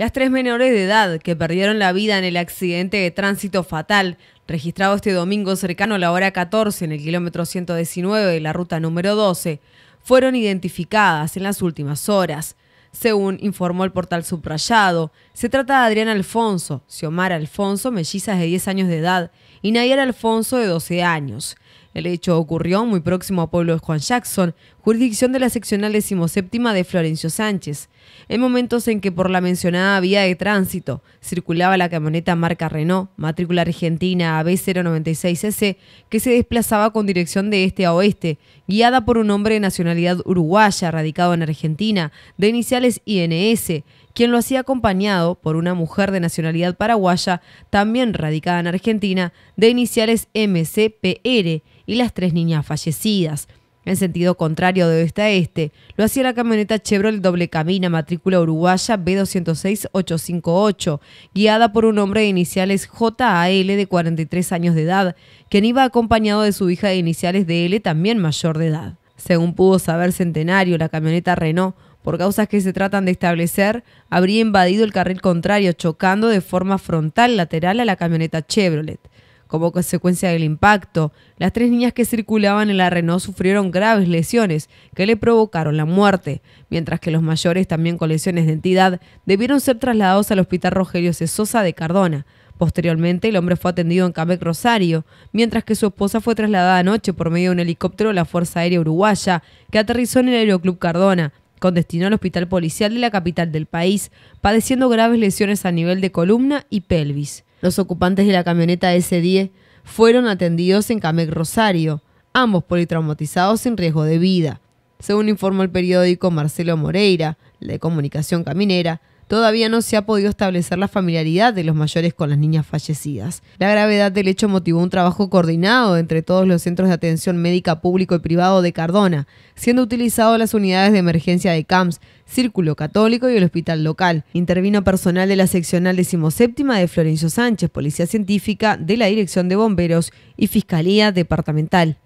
las tres menores de edad que perdieron la vida en el accidente de tránsito fatal registrado este domingo cercano a la hora 14 en el kilómetro 119 de la ruta número 12, fueron identificadas en las últimas horas. Según informó el portal subrayado, se trata de Adrián Alfonso, Xiomara Alfonso, mellizas de 10 años de edad, y Nayar Alfonso, de 12 años. El hecho ocurrió muy próximo a Pueblo de Juan Jackson, jurisdicción de la seccional decimoséptima de Florencio Sánchez, en momentos en que por la mencionada vía de tránsito circulaba la camioneta marca Renault, matrícula argentina ab 096 C que se desplazaba con dirección de este a oeste, guiada por un hombre de nacionalidad uruguaya radicado en Argentina, de iniciales INS, quien lo hacía acompañado por una mujer de nacionalidad paraguaya, también radicada en Argentina, de iniciales MCPR, y las tres niñas fallecidas. En sentido contrario de oeste a este, lo hacía la camioneta Chevrolet doble camina matrícula uruguaya b 858 guiada por un hombre de iniciales JAL de 43 años de edad, quien iba acompañado de su hija de iniciales DL también mayor de edad. Según pudo saber Centenario, la camioneta Renault, por causas que se tratan de establecer, habría invadido el carril contrario, chocando de forma frontal lateral a la camioneta Chevrolet. Como consecuencia del impacto, las tres niñas que circulaban en la Renault sufrieron graves lesiones que le provocaron la muerte, mientras que los mayores, también con lesiones de entidad, debieron ser trasladados al Hospital Rogelio Cesosa de Cardona. Posteriormente, el hombre fue atendido en Camec Rosario, mientras que su esposa fue trasladada anoche por medio de un helicóptero de la Fuerza Aérea Uruguaya, que aterrizó en el Aeroclub Cardona, con destino al hospital policial de la capital del país, padeciendo graves lesiones a nivel de columna y pelvis. Los ocupantes de la camioneta S10 fueron atendidos en Camec Rosario, ambos politraumatizados sin riesgo de vida. Según informó el periódico Marcelo Moreira, de Comunicación Caminera, todavía no se ha podido establecer la familiaridad de los mayores con las niñas fallecidas. La gravedad del hecho motivó un trabajo coordinado entre todos los centros de atención médica público y privado de Cardona, siendo utilizados las unidades de emergencia de CAMS, Círculo Católico y el hospital local. Intervino personal de la seccional decimoséptima de Florencio Sánchez, Policía Científica de la Dirección de Bomberos y Fiscalía Departamental.